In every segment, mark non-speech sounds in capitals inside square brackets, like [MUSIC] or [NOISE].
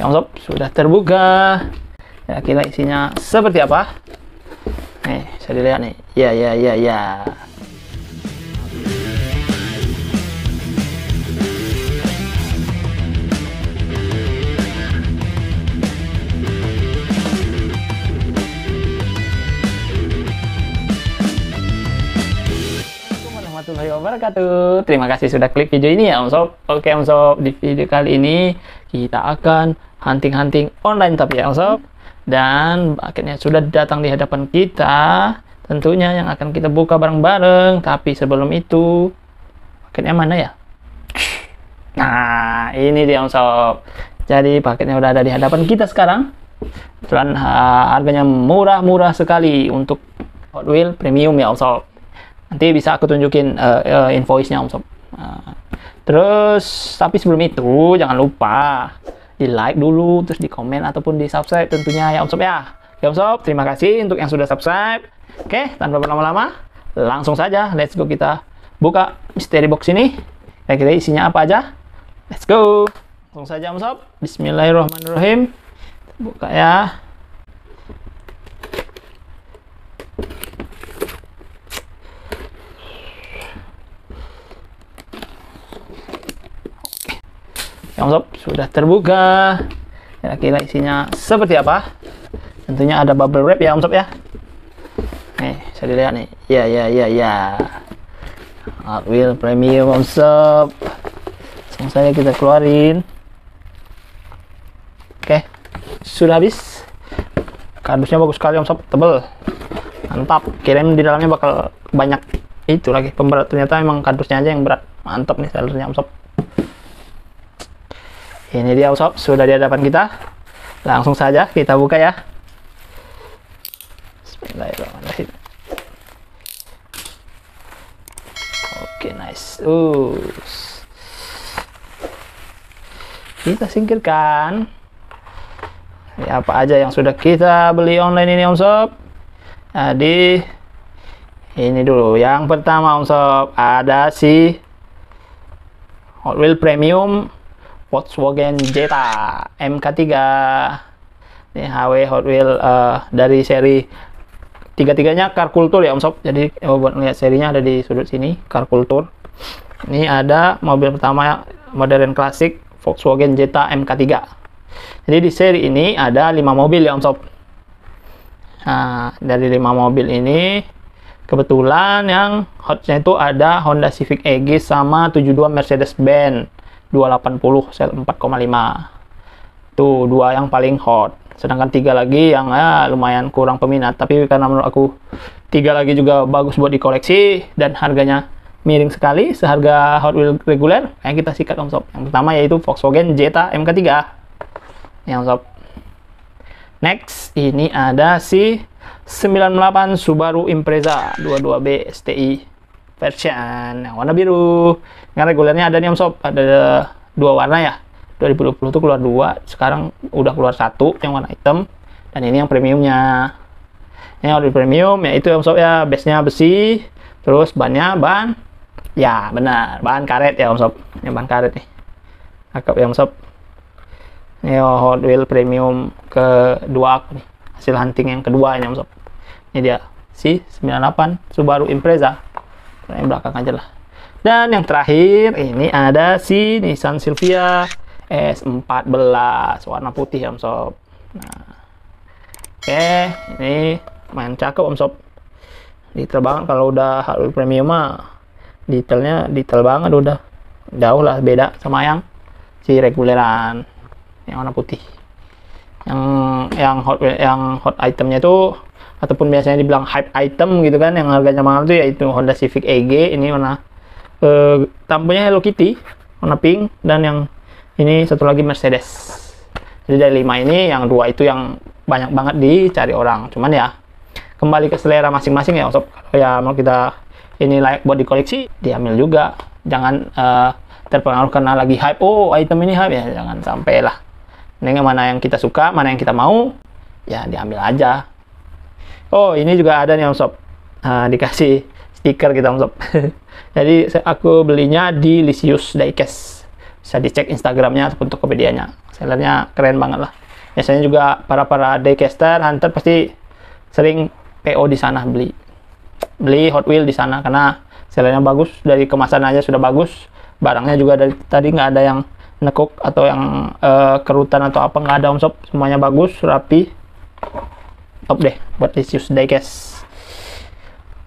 yang sob sudah terbuka ya kita isinya seperti apa nih bisa dilihat nih ya ya ya ya warahmatullahi wabarakatuh. Terima kasih sudah klik video ini ya Om Sob. Oke Om Sob, di video kali ini kita akan hunting-hunting online tapi ya Om Sob. Dan akhirnya sudah datang di hadapan kita. Tentunya yang akan kita buka bareng-bareng. Tapi sebelum itu, paketnya mana ya? Nah, ini dia Om Sob. Jadi paketnya udah ada di hadapan kita sekarang. Dan harganya murah-murah sekali untuk Hot Wheel Premium ya Om Sob nanti bisa aku tunjukin uh, eh, uh, eh, invoice-nya Om Sob. Uh, terus tapi sebelum itu jangan lupa di like dulu terus di komen ataupun di subscribe tentunya ya Om Sob ya. Oke Om Sob, terima kasih untuk yang sudah subscribe. Oke, tanpa berlama-lama, langsung saja let's go kita buka mystery box ini. Kira-kira isinya apa aja? Let's go. Langsung saja Om Sob. Bismillahirrahmanirrahim. Buka ya. Sob sudah terbuka. Kira-kira isinya seperti apa? Tentunya ada bubble wrap ya, Om Sob ya. Nih, bisa dilihat nih. Ya, ya, ya, ya. Hot Wheel Premium Om Sob. Langsung saja kita keluarin. Oke, sudah habis. Kardusnya bagus sekali Om Sob, tebel. Mantap. Kirain di dalamnya bakal banyak itu lagi pemberat ternyata memang kardusnya aja yang berat. Mantap nih sellernya Om Sob ini dia sob sudah di hadapan kita langsung saja kita buka ya Bismillahirrahmanirrahim oke nice Us. kita singkirkan ini apa aja yang sudah kita beli online ini om sob jadi ini dulu yang pertama om ada si Hot Wheel Premium Volkswagen Jetta MK3 ini HW Hot Wheel uh, dari seri tiga-tiganya car culture ya Om Sob jadi oh, buat melihat serinya ada di sudut sini car culture ini ada mobil pertama modern klasik Volkswagen Jetta MK3 jadi di seri ini ada lima mobil ya Om Sob nah dari lima mobil ini kebetulan yang hotnya itu ada Honda Civic Aegis sama 72 Mercedes-Benz 280 sel 4,5 tuh dua yang paling hot sedangkan tiga lagi yang ya, lumayan kurang peminat tapi karena menurut aku tiga lagi juga bagus buat dikoleksi dan harganya miring sekali seharga Hot Wheels reguler yang kita sikat om sob yang pertama yaitu Volkswagen Jetta MK3 yang sob next ini ada si 98 Subaru Impreza 22B STI version yang warna biru yang regulernya ada nih om sob ada dua warna ya 2020 tuh keluar dua sekarang udah keluar satu yang warna hitam dan ini yang premiumnya ini yang lebih premium ya itu om sob ya base nya besi terus bannya ban ya benar bahan karet ya om sob ini bahan karet nih akap ya om sob ini Hot Wheel premium kedua aku nih hasil hunting yang kedua ini om sob ini dia si 98 Subaru Impreza Nah, yang belakang aja lah. Dan yang terakhir ini ada si Nissan Silvia S14 warna putih Om Sob. Nah. Oke, okay, ini main cakep Om Sob. Detail banget kalau udah hardware premium mah detailnya detail banget udah. Jauh lah beda sama yang si reguleran yang warna putih. Yang yang hot yang hot itemnya tuh ataupun biasanya dibilang hype item gitu kan yang harganya mahal itu yaitu Honda Civic EG ini warna e, tampunya Hello Kitty warna pink dan yang ini satu lagi Mercedes jadi dari lima ini yang dua itu yang banyak banget dicari orang cuman ya kembali ke selera masing-masing ya sob ya mau kita ini layak buat dikoleksi diambil juga jangan e, terpengaruh karena lagi hype oh item ini hype ya jangan sampai lah ini mana yang kita suka mana yang kita mau ya diambil aja oh ini juga ada nih om sob nah, dikasih stiker kita gitu, om sob [LAUGHS] jadi aku belinya di Lisius Diecast bisa dicek Instagramnya ataupun Tokopedia-nya sellernya keren banget lah biasanya juga para para diecaster hunter pasti sering PO di sana beli beli Hot Wheels di sana karena sellernya bagus dari kemasan aja sudah bagus barangnya juga dari tadi nggak ada yang nekuk atau yang uh, kerutan atau apa nggak ada om sob semuanya bagus rapi stop deh buat this Tuesday guys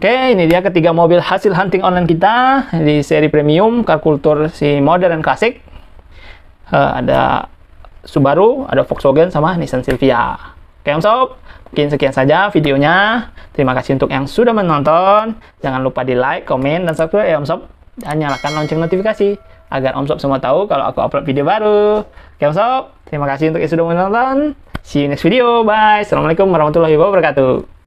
Oke, ini dia ketiga mobil hasil hunting online kita di seri premium, car culture si modern dan klasik. Uh, ada Subaru, ada Volkswagen, sama Nissan Silvia. Oke, Om Sob, mungkin sekian saja videonya. Terima kasih untuk yang sudah menonton. Jangan lupa di like, komen, dan subscribe ya Om Sob. Dan nyalakan lonceng notifikasi agar Om Sob semua tahu kalau aku upload video baru. Oke Om Sob, terima kasih untuk yang sudah menonton. See you next video. Bye. Assalamualaikum warahmatullahi wabarakatuh.